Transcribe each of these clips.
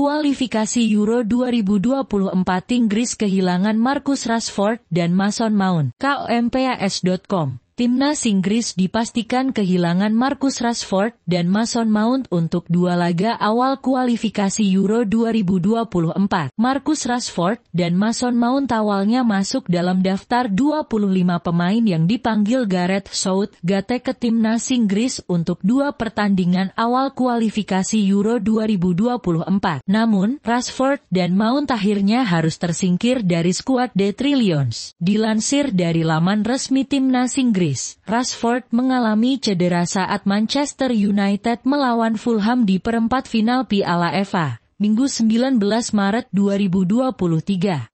kualifikasi Euro 2024 Inggris kehilangan Marcus Rashford dan Mason Mount. KMPAS.com Timnas Inggris dipastikan kehilangan Marcus Rashford dan Mason Mount untuk dua laga awal kualifikasi Euro 2024. Marcus Rashford dan Mason Mount awalnya masuk dalam daftar 25 pemain yang dipanggil Gareth Southgate ke Timnas Inggris untuk dua pertandingan awal kualifikasi Euro 2024. Namun, Rashford dan Mount akhirnya harus tersingkir dari skuad The Trillions. Dilansir dari laman resmi Timnas Inggris, Inggris, Rashford mengalami cedera saat Manchester United melawan Fulham di perempat final Piala FA. Minggu 19 Maret 2023,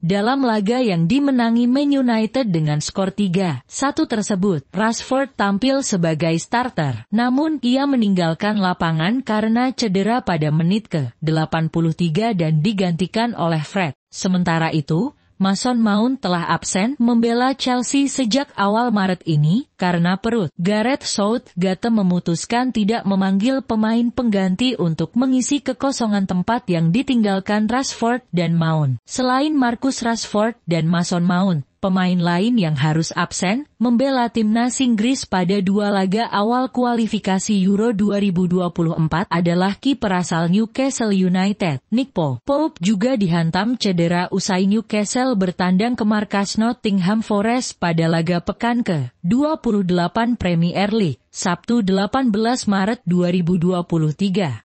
dalam laga yang dimenangi Man United dengan skor 3-1 tersebut, Rashford tampil sebagai starter. Namun, ia meninggalkan lapangan karena cedera pada menit ke-83 dan digantikan oleh Fred. Sementara itu, Mason Mount telah absen membela Chelsea sejak awal Maret ini karena perut. Gareth Southgate memutuskan tidak memanggil pemain pengganti untuk mengisi kekosongan tempat yang ditinggalkan Rashford dan Mount. Selain Marcus Rashford dan Mason Mount, pemain lain yang harus absen, membela timnas Inggris pada dua laga awal kualifikasi Euro 2024 adalah kiper asal Newcastle United, Nick Pope. Pope juga dihantam cedera usai Newcastle bertandang ke markas Nottingham Forest pada laga pekan ke-28 Premier League, Sabtu 18 Maret 2023.